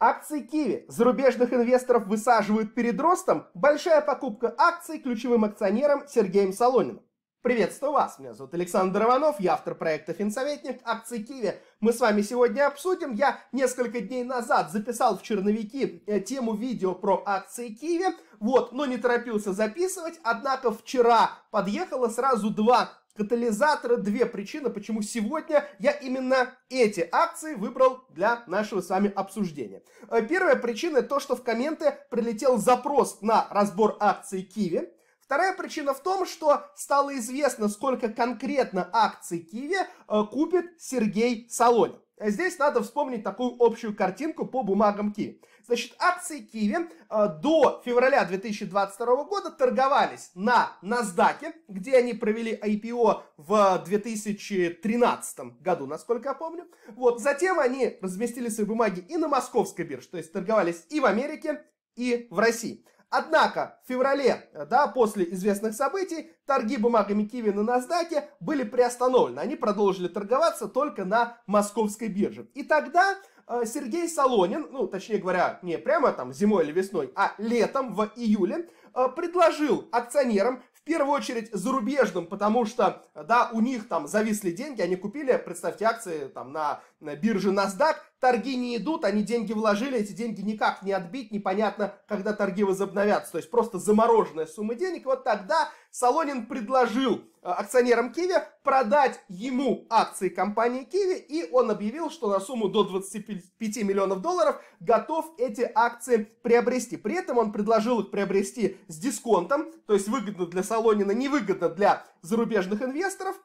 Акции Киви. Зарубежных инвесторов высаживают перед ростом. Большая покупка акций ключевым акционером Сергеем Солониным. Приветствую вас, меня зовут Александр Иванов, я автор проекта «Финсоветник», акции «Киви». Мы с вами сегодня обсудим. Я несколько дней назад записал в черновики э, тему видео про акции «Киви», вот, но не торопился записывать, однако вчера подъехало сразу два катализатора две причины, почему сегодня я именно эти акции выбрал для нашего с вами обсуждения. Э, первая причина то, что в комменты прилетел запрос на разбор акций Киви. Вторая причина в том, что стало известно, сколько конкретно акций Киви э, купит Сергей Солонин. Э, здесь надо вспомнить такую общую картинку по бумагам Киви. Значит, акции Киви э, до февраля 2022 года торговались на NASDAQ, где они провели IPO в 2013 году, насколько я помню. Вот, затем они разместили свои бумаги и на московской бирже, то есть торговались и в Америке, и в России. Однако в феврале, э, да, после известных событий, торги бумагами Киви на NASDAQ были приостановлены. Они продолжили торговаться только на московской бирже. И тогда а, Сергей Солонин, ну, точнее говоря, не прямо там зимой или весной, а летом, в июле, а, предложил акционерам, в первую очередь зарубежным, потому что, да, у них там зависли деньги, они купили, представьте, акции там на, на бирже NASDAQ, торги не идут, они деньги вложили, эти деньги никак не отбить, непонятно, когда торги возобновятся. То есть просто замороженная сумма денег. Вот тогда Солонин предложил э, акционерам Киви продать ему акции компании Киви, и он объявил, что на сумму до 25 миллионов долларов готов эти акции приобрести. При этом он предложил их приобрести с дисконтом, то есть выгодно для Солонина, невыгодно для зарубежных инвесторов,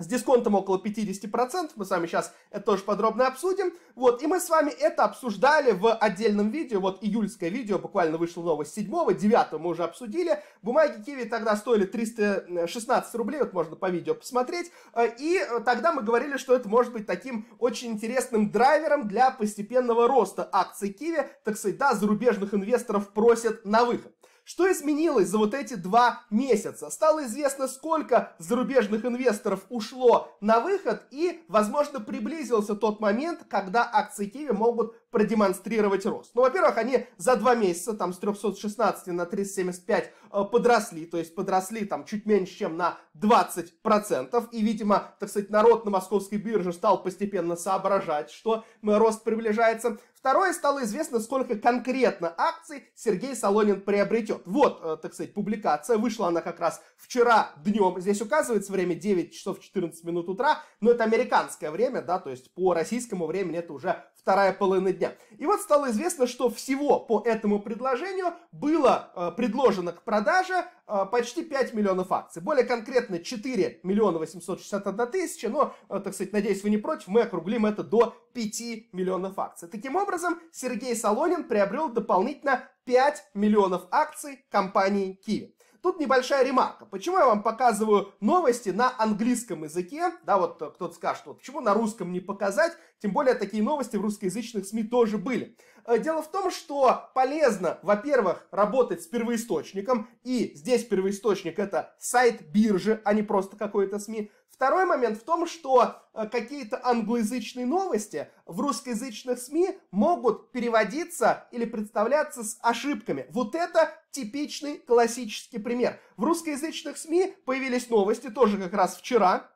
с дисконтом около 50%, мы с вами сейчас это тоже подробно обсудим. Вот, и мы с вами это обсуждали в отдельном видео, вот июльское видео, буквально вышло новость 7 9 мы уже обсудили. Бумаги Киви тогда стоили 316 рублей, вот можно по видео посмотреть. Э, и э, тогда мы говорили, что это может быть таким очень интересным драйвером для постепенного роста акций Киви. Так сказать, да, зарубежных инвесторов просят на выход. Что изменилось за вот эти два месяца? Стало известно, сколько зарубежных инвесторов ушло на выход и, возможно, приблизился тот момент, когда акции Киви могут продемонстрировать рост. Ну, во-первых, они за два месяца там с 316 на 375 э, подросли, то есть подросли там чуть меньше, чем на 20%. И, видимо, так сказать, народ на московской бирже стал постепенно соображать, что э, рост приближается. Второе, стало известно, сколько конкретно акций Сергей Солонин приобретет. Вот, э, так сказать, публикация. Вышла она как раз вчера днем. Здесь указывается время 9 часов 14 минут утра, но это американское время, да, то есть по российскому времени это уже вторая половина дня. И вот стало известно, что всего по этому предложению было э, предложено к продаже э, почти 5 миллионов акций. Более конкретно 4 миллиона 861 тысяча, но, э, так сказать, надеюсь, вы не против, мы округлим это до 5 миллионов акций. Таким образом, Сергей Солонин приобрел дополнительно 5 миллионов акций компании Киви. Тут небольшая ремарка. Почему я вам показываю новости на английском языке? Да, вот э, кто-то скажет, вот почему на русском не показать? Тем более такие новости в русскоязычных СМИ тоже были. Э, дело в том, что полезно, во-первых, работать с первоисточником. И здесь первоисточник это сайт биржи, а не просто какой-то СМИ. Второй момент в том, что э, какие-то англоязычные новости в русскоязычных СМИ могут переводиться или представляться с ошибками. Вот это типичный классический пример. В русскоязычных СМИ появились новости, тоже как раз вчера,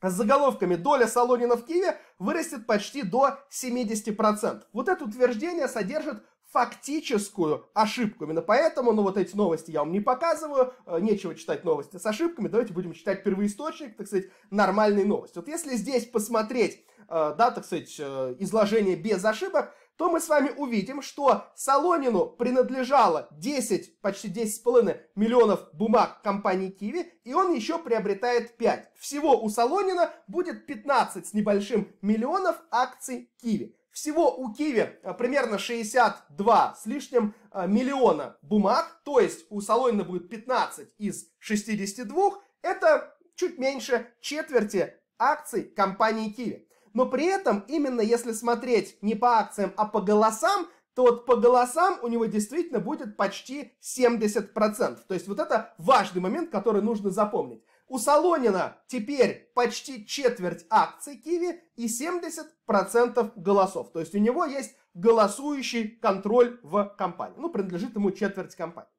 с заголовками «Доля Солонина в Киеве вырастет почти до 70%». Вот это утверждение содержит фактическую ошибку. Именно поэтому, ну, вот эти новости я вам не показываю, э, нечего читать новости с ошибками, давайте будем читать первоисточник, так сказать, нормальные новости. Вот если здесь посмотреть, э, да, так сказать, э, изложение без ошибок, то мы с вами увидим, что Солонину принадлежало 10, почти 10,5 миллионов бумаг компании Киви, и он еще приобретает 5. Всего у Солонина будет 15 с небольшим миллионов акций Киви. Всего у Киви э, примерно 62 с лишним э, миллиона бумаг, то есть у Солонина будет 15 из 62, это чуть меньше четверти акций компании Киви. Но при этом, именно если смотреть не по акциям, а по голосам, то вот по голосам у него действительно будет почти 70%. То есть вот это важный момент, который нужно запомнить. У Солонина теперь почти четверть акций Киви и 70% голосов. То есть у него есть голосующий контроль в компании. Ну, принадлежит ему четверть компании.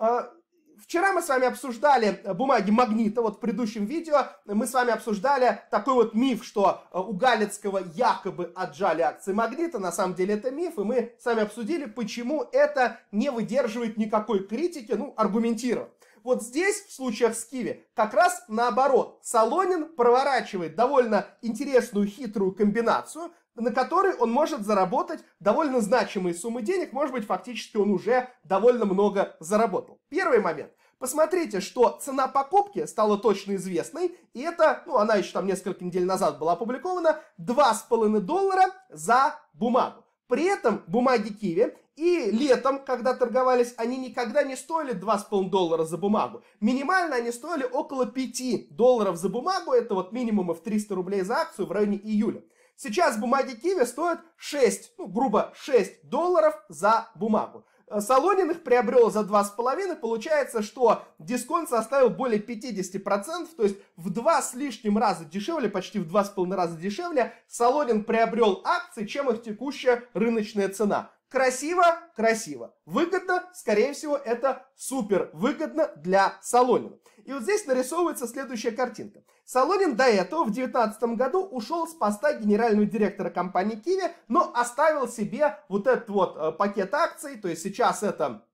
А, вчера мы с вами обсуждали бумаги Магнита, вот в предыдущем видео мы с вами обсуждали такой вот миф, что а, у Галицкого якобы отжали акции Магнита, на самом деле это миф, и мы с вами обсудили, почему это не выдерживает никакой критики, ну, аргументированно. Вот здесь, в случаях с Киви, как раз наоборот. Солонин проворачивает довольно интересную хитрую комбинацию, на которой он может заработать довольно значимые суммы денег, может быть, фактически он уже довольно много заработал. Первый момент. Посмотрите, что цена покупки стала точно известной, и это, ну, она еще там несколько недель назад была опубликована, 2,5 доллара за бумагу. При этом бумаги Киви и летом, когда торговались, они никогда не стоили 2,5 доллара за бумагу. Минимально они стоили около 5 долларов за бумагу. Это вот в 300 рублей за акцию в районе июля. Сейчас бумаги Киви стоят 6, ну, грубо 6 долларов за бумагу. Э, Салонин их приобрел за 2,5, получается, что дисконт составил более 50%, то есть в 2 с лишним раза дешевле, почти в 2,5 раза дешевле Салонин приобрел акции, чем их текущая рыночная цена. Красиво, красиво. Выгодно, скорее всего, это супер выгодно для Солонина. И вот здесь нарисовывается следующая картинка. Солонин до этого в 2019 году ушел с поста генерального директора компании Киви, но оставил себе вот этот вот э, пакет акций, то есть сейчас это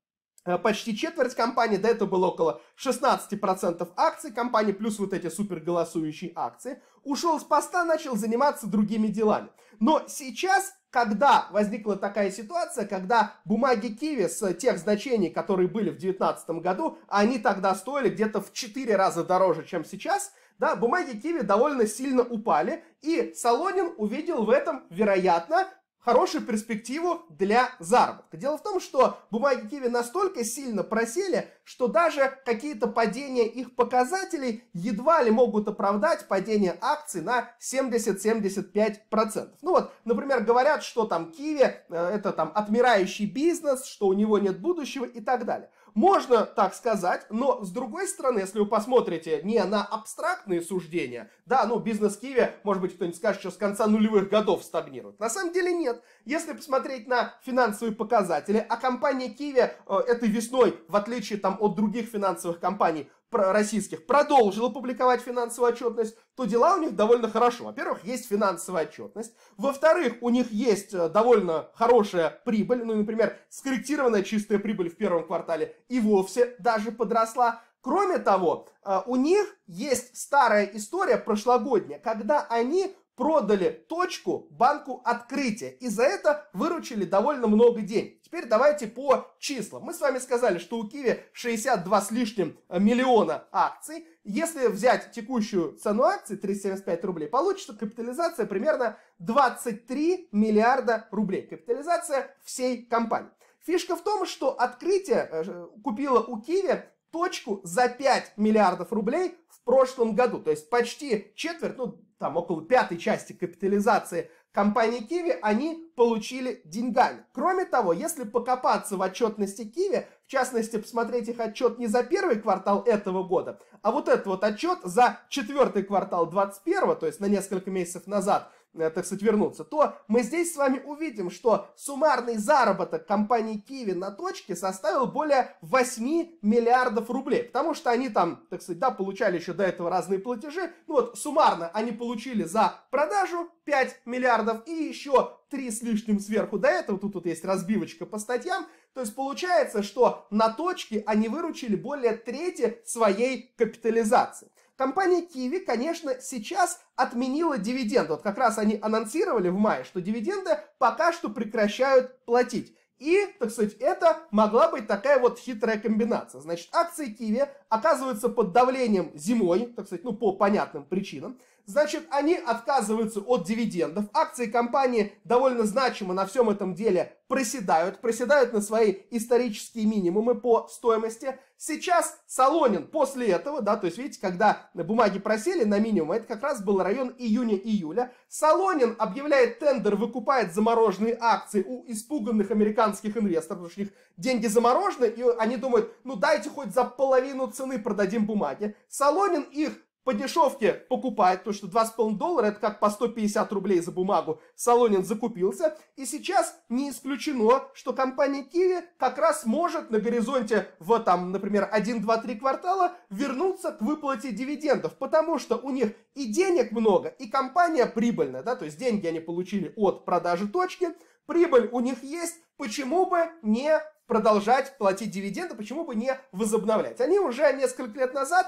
э, почти четверть компании, до этого было около 16% акций компании, плюс вот эти суперголосующие акции, ушел с поста, начал заниматься другими делами. Но сейчас когда возникла такая ситуация, когда бумаги Киви с тех значений, которые были в 2019 году, они тогда стоили где-то в 4 раза дороже, чем сейчас, да, бумаги Киви довольно сильно упали, и Солонин увидел в этом, вероятно, хорошую перспективу для заработка. Дело в том, что бумаги Киви настолько сильно просели, что даже какие-то падения их показателей едва ли могут оправдать падение акций на 70-75%. Ну вот, например, говорят, что там Киви э, это там отмирающий бизнес, что у него нет будущего и так далее. Можно так сказать, но с другой стороны, если вы посмотрите не на абстрактные суждения, да, ну бизнес Киеве, может быть, кто-нибудь скажет, что с конца нулевых годов стагнирует. На самом деле нет. Если посмотреть на финансовые показатели, а компания Киеве э, этой весной, в отличие там от других финансовых компаний, российских продолжила публиковать финансовую отчетность, то дела у них довольно хорошо. Во-первых, есть финансовая отчетность. Во-вторых, у них есть э, довольно хорошая прибыль. Ну, например, скорректированная чистая прибыль в первом квартале и вовсе даже подросла. Кроме того, э, у них есть старая история прошлогодняя, когда они продали точку банку открытия. И за это выручили довольно много денег. Теперь давайте по числам. Мы с вами сказали, что у Киви 62 с лишним э, миллиона акций. Если взять текущую цену акций, 375 рублей, получится капитализация примерно 23 миллиарда рублей. Капитализация всей компании. Фишка в том, что открытие э, купило у Киви точку за 5 миллиардов рублей в прошлом году. То есть почти четверть, ну там около пятой части капитализации компании Киви, они получили деньгами. Кроме того, если покопаться в отчетности Киви, в частности, посмотреть их отчет не за первый квартал этого года, а вот этот вот отчет за четвертый квартал 21, то есть на несколько месяцев назад – Э, так сказать, вернуться, то мы здесь с вами увидим, что суммарный заработок компании Киви на точке составил более 8 миллиардов рублей, потому что они там, так сказать, да, получали еще до этого разные платежи, ну вот суммарно они получили за продажу 5 миллиардов и еще 3 с лишним сверху до этого, тут вот есть разбивочка по статьям, то есть получается, что на точке они выручили более трети своей капитализации. Компания Kiwi, конечно, сейчас отменила дивиденды. Вот как раз они анонсировали в мае, что дивиденды пока что прекращают платить. И, так сказать, это могла быть такая вот хитрая комбинация. Значит, акции Киви оказываются под давлением зимой, так сказать, ну, по понятным причинам. Значит, они отказываются от дивидендов. Акции компании довольно значимо на всем этом деле проседают. Проседают на свои исторические минимумы по стоимости. Сейчас Солонин после этого, да, то есть видите, когда бумаги просели на минимум, это как раз был район июня-июля. Солонин объявляет тендер, выкупает замороженные акции у испуганных американских инвесторов, потому что у них деньги заморожены, и они думают, ну дайте хоть за половину цены продадим бумаги. Солонин их по дешевке покупает, потому что 2,5 доллара это как по 150 рублей за бумагу. Солонин закупился. И сейчас не исключено, что компания Киви как раз может на горизонте в, там, например, 1, 2, 3 квартала вернуться к выплате дивидендов, потому что у них и денег много, и компания прибыльная, да, то есть деньги они получили от продажи точки, прибыль у них есть, почему бы не продолжать платить дивиденды, почему бы не возобновлять. Они уже несколько лет назад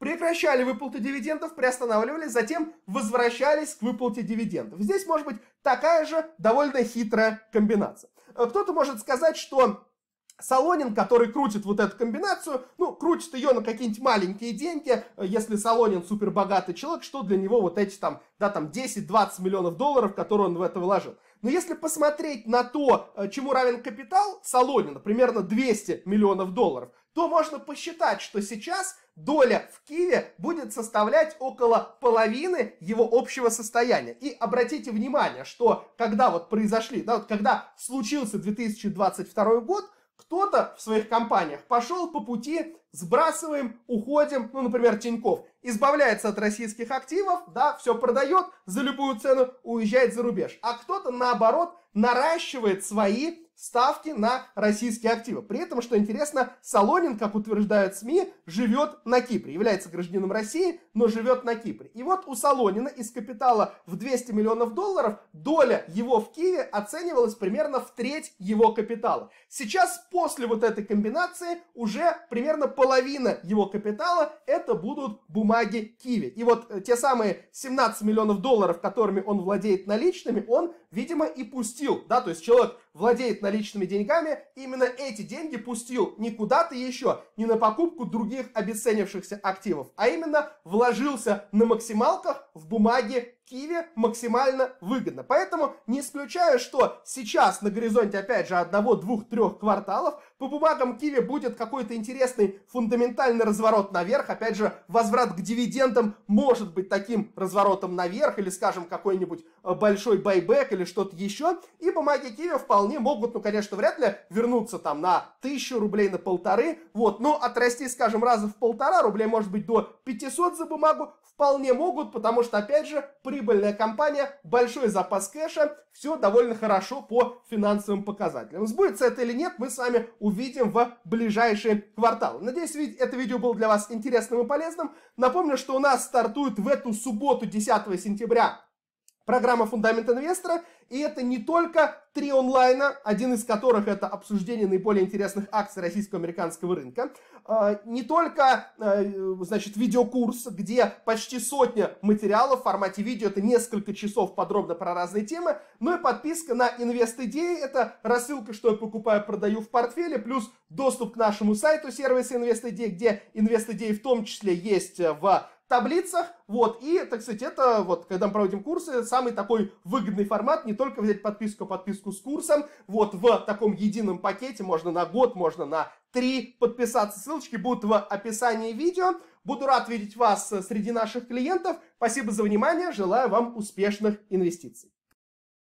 прекращали выплаты дивидендов, приостанавливались, затем возвращались к выплате дивидендов. Здесь может быть такая же довольно хитрая комбинация. Э, кто-то может сказать, что Солонин, который крутит вот эту комбинацию, ну, крутит ее на какие-нибудь маленькие деньги, э, если Солонин супербогатый человек, что для него вот эти там, да, там 10-20 миллионов долларов, которые он в это вложил. Но если посмотреть на то, э, чему равен капитал Солонина, примерно 200 миллионов долларов, то можно посчитать, что сейчас доля в Киеве будет составлять около половины его общего состояния. И обратите внимание, что когда вот произошли, да, вот когда случился 2022 год, кто-то в своих компаниях пошел по пути, сбрасываем, уходим, ну, например, Тиньков, избавляется от российских активов, да, все продает за любую цену, уезжает за рубеж. А кто-то, наоборот, наращивает свои ставки на российские активы. При этом, что интересно, Солонин, как утверждают СМИ, живет на Кипре, является гражданином России, но живет на Кипре. И вот у Солонина из капитала в 200 миллионов долларов доля его в Киеве оценивалась примерно в треть его капитала. Сейчас после вот этой комбинации уже примерно половина его капитала это будут бумаги Киви. И вот э, те самые 17 миллионов долларов, которыми он владеет наличными, он видимо, и пустил, да, то есть человек владеет наличными деньгами, именно эти деньги пустил не куда-то еще, не на покупку других обесценившихся активов, а именно вложился на максималках в бумаги Киеве максимально выгодно. Поэтому не исключаю, что сейчас на горизонте, опять же, одного, двух, трех кварталов по бумагам Киеве будет какой-то интересный фундаментальный разворот наверх. Опять же, возврат к дивидендам может быть таким разворотом наверх или, скажем, какой-нибудь э, большой байбек или что-то еще. И бумаги Киеве вполне могут, ну, конечно, вряд ли вернуться там на тысячу рублей, на полторы. Вот, но отрасти, скажем, раза в полтора рублей, может быть, до 500 за бумагу, Вполне могут, потому что, опять же, прибыльная компания, большой запас кэша, все довольно хорошо по финансовым показателям. Сбудется это или нет, мы с вами увидим в ближайшие кварталы. Надеюсь, это видео было для вас интересным и полезным. Напомню, что у нас стартует в эту субботу, 10 сентября, программа «Фундамент инвестора». И это не только три онлайна, один из которых это обсуждение наиболее интересных акций российско американского рынка, а, не только, а, значит, видеокурс, где почти сотня материалов в формате видео, это несколько часов подробно про разные темы, но и подписка на Инвест Идеи, это рассылка, что я покупаю, продаю в портфеле, плюс доступ к нашему сайту сервиса Инвест Идеи, где Инвест Идеи в том числе есть в таблицах, вот, и, так сказать, это вот, когда мы проводим курсы, самый такой выгодный формат, не только взять подписку, а подписку с курсом, вот, в таком едином пакете, можно на год, можно на три подписаться, ссылочки будут в описании видео, буду рад видеть вас среди наших клиентов, спасибо за внимание, желаю вам успешных инвестиций.